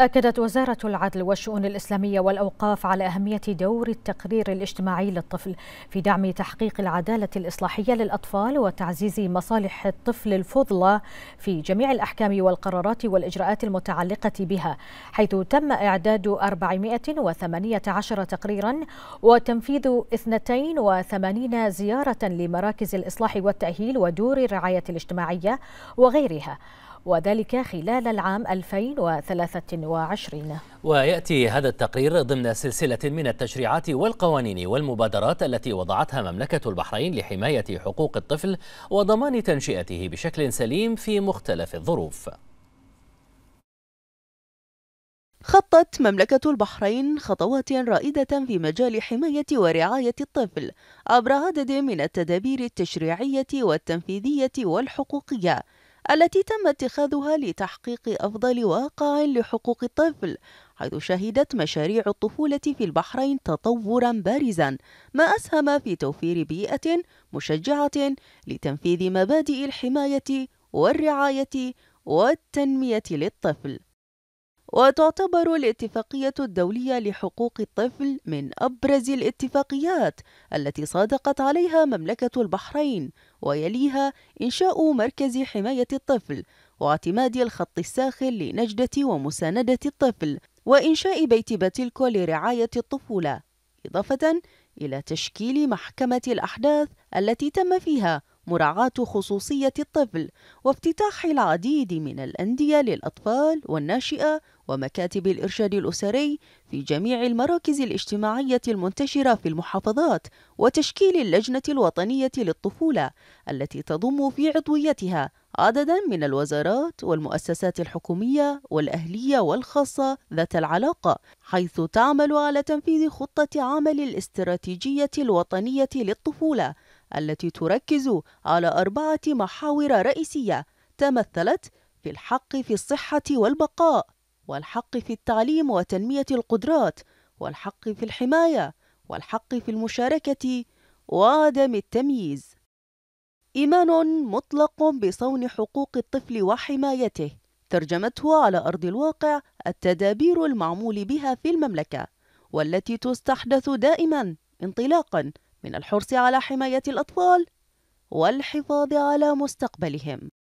أكدت وزارة العدل والشؤون الإسلامية والأوقاف على أهمية دور التقرير الاجتماعي للطفل في دعم تحقيق العدالة الإصلاحية للأطفال وتعزيز مصالح الطفل الفضلى في جميع الأحكام والقرارات والإجراءات المتعلقة بها حيث تم إعداد 418 تقريرا وتنفيذ 82 زيارة لمراكز الإصلاح والتأهيل ودور الرعاية الاجتماعية وغيرها وذلك خلال العام 2023 ويأتي هذا التقرير ضمن سلسلة من التشريعات والقوانين والمبادرات التي وضعتها مملكة البحرين لحماية حقوق الطفل وضمان تنشئته بشكل سليم في مختلف الظروف خطت مملكة البحرين خطوات رائدة في مجال حماية ورعاية الطفل عبر عدد من التدابير التشريعية والتنفيذية والحقوقية التي تم اتخاذها لتحقيق أفضل واقع لحقوق الطفل حيث شهدت مشاريع الطفولة في البحرين تطورا بارزا ما أسهم في توفير بيئة مشجعة لتنفيذ مبادئ الحماية والرعاية والتنمية للطفل وتعتبر الاتفاقية الدولية لحقوق الطفل من أبرز الاتفاقيات التي صادقت عليها مملكة البحرين ويليها إنشاء مركز حماية الطفل واعتماد الخط الساخن لنجدة ومساندة الطفل وإنشاء بيت باتيلكو لرعاية الطفولة إضافة إلى تشكيل محكمة الأحداث التي تم فيها مراعاة خصوصية الطفل وافتتاح العديد من الأندية للأطفال والناشئة ومكاتب الإرشاد الأسري في جميع المراكز الاجتماعية المنتشرة في المحافظات وتشكيل اللجنة الوطنية للطفولة التي تضم في عضويتها عددا من الوزارات والمؤسسات الحكومية والأهلية والخاصة ذات العلاقة حيث تعمل على تنفيذ خطة عمل الاستراتيجية الوطنية للطفولة التي تركز على أربعة محاور رئيسية تمثلت في الحق في الصحة والبقاء والحق في التعليم وتنمية القدرات والحق في الحماية والحق في المشاركة وعدم التمييز إيمان مطلق بصون حقوق الطفل وحمايته ترجمته على أرض الواقع التدابير المعمول بها في المملكة والتي تستحدث دائما انطلاقا من الحرص على حماية الأطفال والحفاظ على مستقبلهم